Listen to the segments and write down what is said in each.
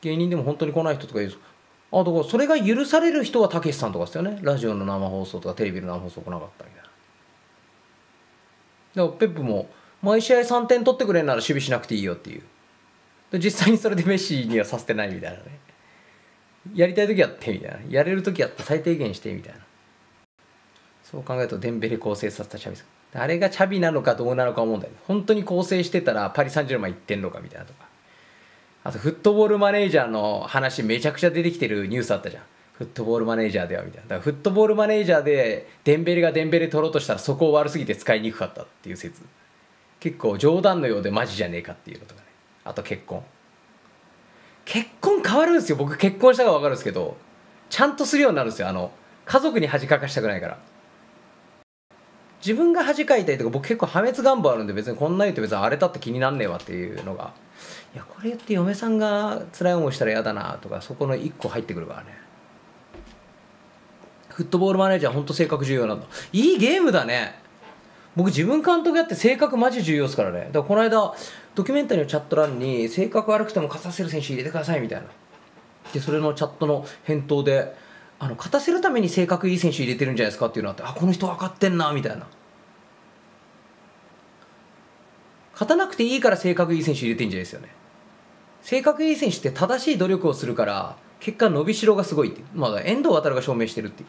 芸人でも本当に来ない人とかいるあだからそれが許される人はたけしさんとかですよねラジオの生放送とかテレビの生放送来なかったみたいなだからペップも毎試合3点取ってくれるなら守備しなくていいよっていうで実際にそれでメッシにはさせてないみたいなねやりたい時やってみたいなやれる時やって最低限してみたいなそう考えるとデンベレ構成させたチャビさんあれがチャビなのかどうなのか思うんだよ本当に構成してたらパリ・サンジェルマン行ってんのかみたいなとかあとフットボールマネージャーの話めちゃくちゃ出てきてるニュースあったじゃんフットボールマネージャーではみたいなだからフットボールマネージャーでデンベレがデンベレ取ろうとしたらそこを悪すぎて使いにくかったっていう説結構冗談のようでマジじゃねえかっていうのとかねあと結婚結婚変わるんですよ僕結婚したか分かるんですけどちゃんとするようになるんですよあの家族に恥かかしたくないから自分が恥かいたりとか僕結構破滅願望あるんで別にこんな言うと別に荒れたって気になんねえわっていうのがいやこれって嫁さんが辛い思いしたら嫌だなとかそこの1個入ってくるからねフットボールマネージャーほんと性格重要なんだいいゲームだね僕自分監督やって性格マジ重要ですからねだからこの間ドキュメンタリーのチャット欄に性格悪くても勝たせる選手入れてくださいみたいなでそれのチャットの返答であの勝たせるために性格いい選手入れてるんじゃないですかっていうのあってあこの人分かってんなみたいな勝たなくていいから性格いい選手入れてんじゃないですよね性格いい選手って正しい努力をするから結果伸びしろがすごいってまだ遠藤航が証明してるっていう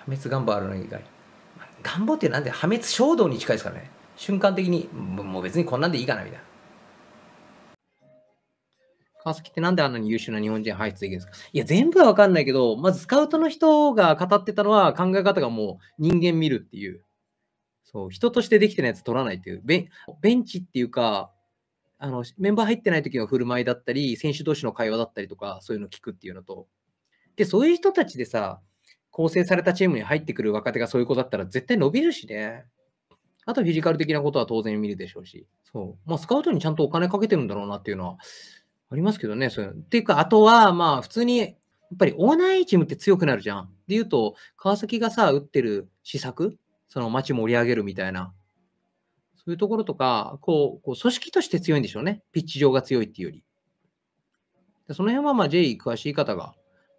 破滅願望あるの以外願望ってなんで破滅衝動に近いですからね瞬間的にもう別にこんなんでいいかなみたいな川崎ってなんであんなに優秀な日本人輩出できるんですかいや、全部は分かんないけど、まずスカウトの人が語ってたのは考え方がもう人間見るっていう。そう、人としてできてないやつ取らないっていう、ベンベンチっていうか、あのメンバー入ってない時の振る舞いだったり、選手同士の会話だったりとか、そういうの聞くっていうのと、で、そういう人たちでさ、構成されたチームに入ってくる若手がそういう子だったら絶対伸びるしね。あとフィジカル的なことは当然見るでしょうし、そう。まあ、スカウトにちゃんとお金かけてるんだろうなっていうのはありますけどね。そういうっていうか、あとは、まあ、普通に、やっぱりオーナーチームって強くなるじゃん。で言うと、川崎がさ、打ってる施策その街盛り上げるみたいな、そういうところとか、こう、こう組織として強いんでしょうね。ピッチ上が強いっていうより。でその辺は、まあ、J 詳しい方が、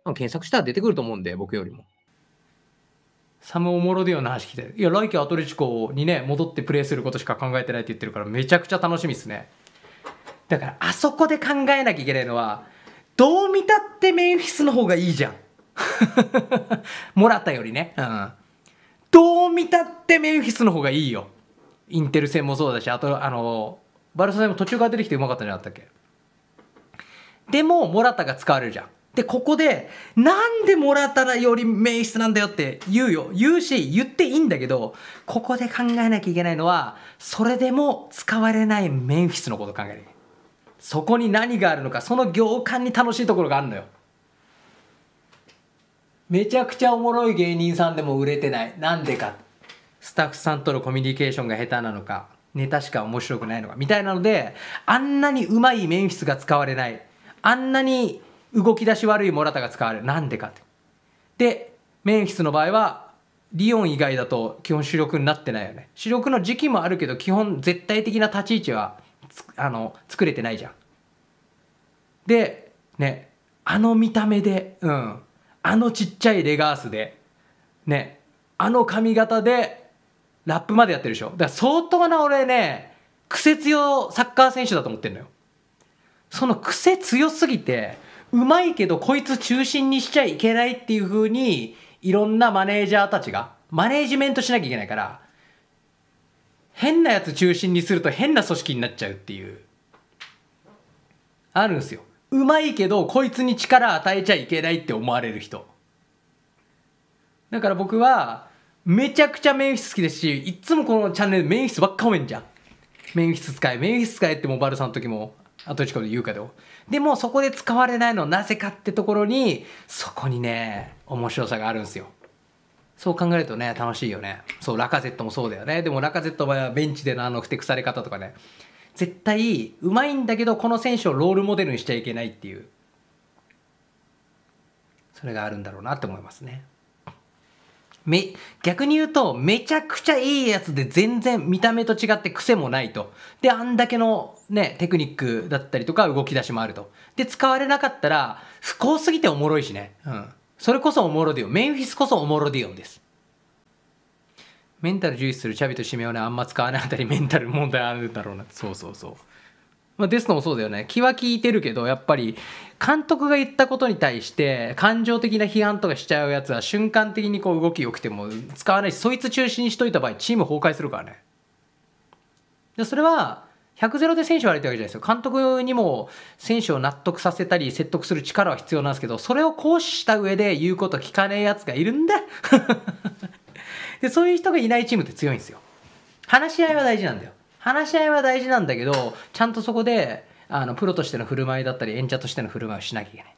検索したら出てくると思うんで、僕よりも。サムおもろでよな話聞いて。いや、来季アトレチコにね、戻ってプレーすることしか考えてないって言ってるから、めちゃくちゃ楽しみですね。だから、あそこで考えなきゃいけないのは、どう見たってメンフィスの方がいいじゃん。もらったよりね。うん。どう見たってメンフィスの方がいいよインテル戦もそうだしあとあのバルサ戦も途中から出てきてうまかったんじゃなかったっけでもモラタが使われるじゃんでここでなんでモラタよりメンフィスなんだよって言うよ言うし言っていいんだけどここで考えなきゃいけないのはそれでも使われないメンフィスのこと考えるそこに何があるのかその行間に楽しいところがあるのよめちゃくちゃおもろい芸人さんでも売れてないなんでかスタッフさんとのコミュニケーションが下手なのかネタしか面白くないのかみたいなのであんなにうまいメンフィスが使われないあんなに動き出し悪いモラタが使われるなんでかってでメンフィスの場合はリオン以外だと基本主力になってないよね主力の時期もあるけど基本絶対的な立ち位置はあの作れてないじゃんでねあの見た目でうんあのちっちゃいレガースで、ね、あの髪型で、ラップまでやってるでしょ。だから相当な俺ね、癖強サッカー選手だと思ってんのよ。その癖強すぎて、うまいけどこいつ中心にしちゃいけないっていう風に、いろんなマネージャーたちが、マネージメントしなきゃいけないから、変なやつ中心にすると変な組織になっちゃうっていう、あるんですよ。うまいけどこいつに力与えちゃいけないって思われる人だから僕はめちゃくちゃメン好きですしいつもこのチャンネル面ンばっか褒めんじゃん面ン使え面ン使えってモバルさんの時もあとリコで言うけどでもそこで使われないのなぜかってところにそこにね面白さがあるんですよそう考えるとね楽しいよねそうラカゼットもそうだよねでもラカゼットはベンチでのあのふてくされ方とかね絶対うまいんだけどこの選手をロールモデルにしちゃいけないっていうそれがあるんだろうなって思いますね。め逆に言うとめちゃくちゃいいやつで全然見た目と違って癖もないとであんだけの、ね、テクニックだったりとか動き出しもあるとで使われなかったら不幸すぎておもろいしね、うん、それこそおもろディオンメンフィスこそおもろディオンですメンタル重視するチャビとシメオネあんま使わないあたりメンタル問題あるんだろうなそうそうそう。まあ、ですのもそうだよね気は利いてるけどやっぱり監督が言ったことに対して感情的な批判とかしちゃうやつは瞬間的にこう動き良くても使わないしそいつ中心にしといた場合チーム崩壊するからね。でそれは100ゼロで選手を悪いてるわけじゃないですよ。監督にも選手を納得させたり説得する力は必要なんですけど、それを行使した上で言うこと聞かねえやつがいるんだ。で、そういう人がいないチームって強いんですよ。話し合いは大事なんだよ。話し合いは大事なんだけど、ちゃんとそこで、あの、プロとしての振る舞いだったり、演者としての振る舞いをしなきゃいけない。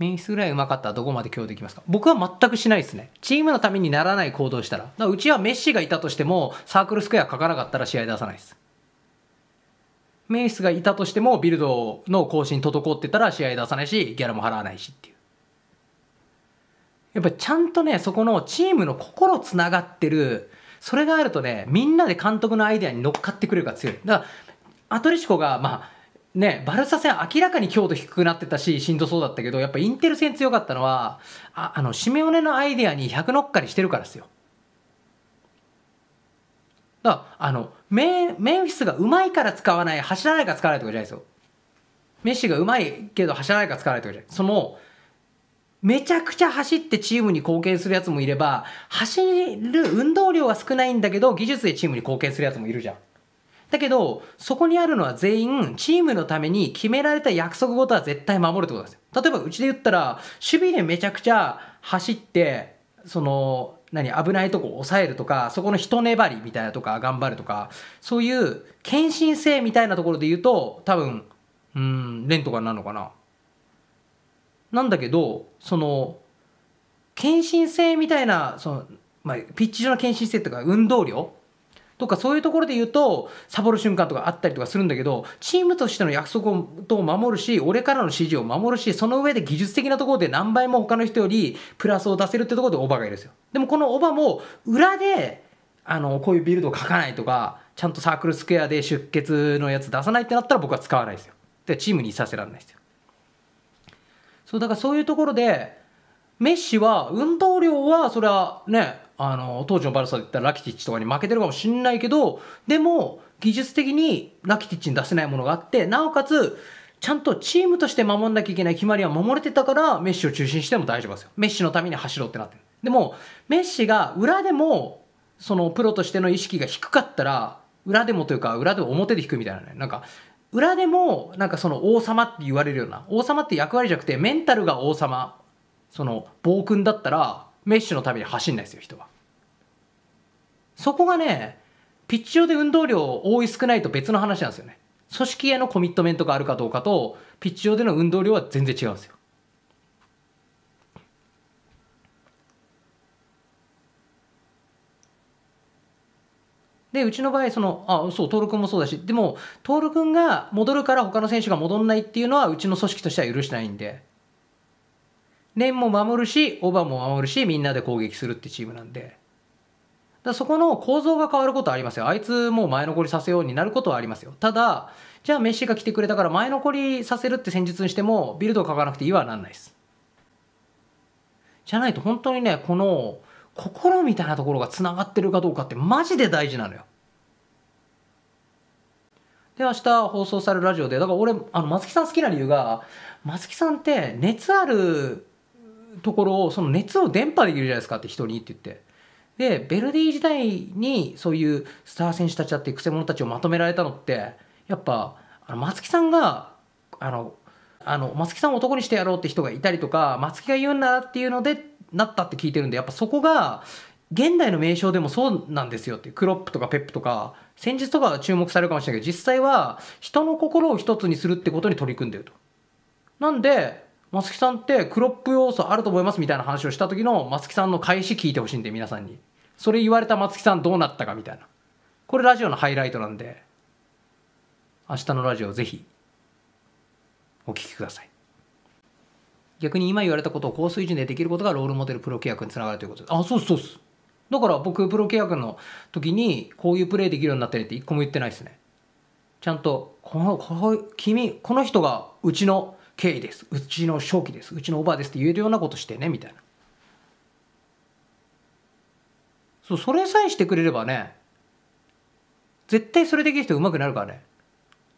演出ぐらいうまかったらどこまで共有できますか僕は全くしないですね。チームのためにならない行動したら。だうちはメッシがいたとしても、サークルスクエア書かなかったら試合出さないです。メイスがいたとしてもビルドの更新滞ってたら試合出さないしギャラも払わないしっていうやっぱちゃんとねそこのチームの心つながってるそれがあるとねみんなで監督のアイデアに乗っかってくれるから強いだからアトレシコがまあね、バルサ戦明らかに強度低くなってたし、しんどそうだったけど、やっぱインテル戦強かったのは、ああの、シメオネのアイデアに100乗っかりしてるからですよ。だあのメンフィスがうまいから使わない走らないから使わないとかじゃないですよメッシがうまいけど走らないから使わないとかじゃないそのめちゃくちゃ走ってチームに貢献するやつもいれば走る運動量は少ないんだけど技術でチームに貢献するやつもいるじゃんだけどそこにあるのは全員チームのために決められた約束事は絶対守るってことですよ例えばうちで言ったら守備でめちゃくちゃ走ってその何危ないとこを抑えるとかそこの人粘りみたいなとか頑張るとかそういう献身性みたいなところで言うと多分うん蓮とかなのかな。なんだけどその献身性みたいなその、まあ、ピッチ上の献身性とか運動量とかそういうところで言うとサボる瞬間とかあったりとかするんだけどチームとしての約束を守るし俺からの指示を守るしその上で技術的なところで何倍も他の人よりプラスを出せるってところでオバがいるんですよでもこのオバも裏であのこういうビルドを書かないとかちゃんとサークルスクエアで出血のやつ出さないってなったら僕は使わないですよでチームにいさせられないですよそうだからそういうところでメッシは運動量はそれはねあの当時のバルサで言ったらラキティッチとかに負けてるかもしれないけどでも技術的にラキティッチに出せないものがあってなおかつちゃんとチームとして守んなきゃいけない決まりは守れてたからメッシを中心しても大丈夫ですよメッシのために走ろうってなってるでもメッシが裏でもそのプロとしての意識が低かったら裏でもというか裏でも表で引くみたいなねなんか裏でもなんかその王様って言われるような王様って役割じゃなくてメンタルが王様その暴君だったらメッシュのために走んないですよ、人は。そこがね、ピッチ上で運動量多い少ないと別の話なんですよね。組織へのコミットメントがあるかどうかと、ピッチ上での運動量は全然違うんですよ。で、うちの場合、その、あ、そう、徹君もそうだし、でも、徹君が戻るから他の選手が戻んないっていうのは、うちの組織としては許してないんで、レンも守るし、オバも守るし、みんなで攻撃するってチームなんで。だそこの構造が変わることはありますよ。あいつもう前残りさせようになることはありますよ。ただ、じゃあメッシが来てくれたから前残りさせるって戦術にしても、ビルドを書かなくていいはなんないです。じゃないと本当にね、この心みたいなところが繋がってるかどうかってマジで大事なのよ。で、明日放送されるラジオで、だから俺、あの、松木さん好きな理由が、松木さんって熱あるところをその熱を伝播できるじゃないですかって人にって言ってでベルディ時代にそういうスター選手たちだってくせ者たちをまとめられたのってやっぱあの松木さんがあのあの松木さんを男にしてやろうって人がいたりとか松木が言うんだっていうのでなったって聞いてるんでやっぱそこが現代の名称でもそうなんですよってクロップとかペップとか戦術とかは注目されるかもしれないけど実際は人の心を一つにするってことに取り組んでると。なんで松木さんってクロップ要素あると思いますみたいな話をした時の松木さんの返し聞いてほしいんで皆さんにそれ言われた松木さんどうなったかみたいなこれラジオのハイライトなんで明日のラジオぜひお聞きください逆に今言われたことを高水準でできることがロールモデルプロ契約につながるということですあそうですそうですだから僕プロ契約の時にこういうプレーできるようになったりって一個も言ってないですねちゃんとこのこの君この人がうちの経緯です、うちの正気です、うちのおばあですって言えるようなことしてね、みたいな。そう、それさえしてくれればね、絶対それできる人上手くなるからね。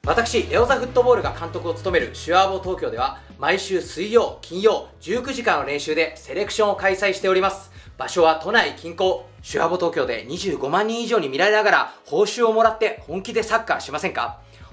私、レオザフットボールが監督を務めるシュアーボ東京では、毎週水曜、金曜、19時間の練習でセレクションを開催しております。場所は都内近郊、シュアーボ東京で25万人以上に見られながら、報酬をもらって本気でサッカーしませんか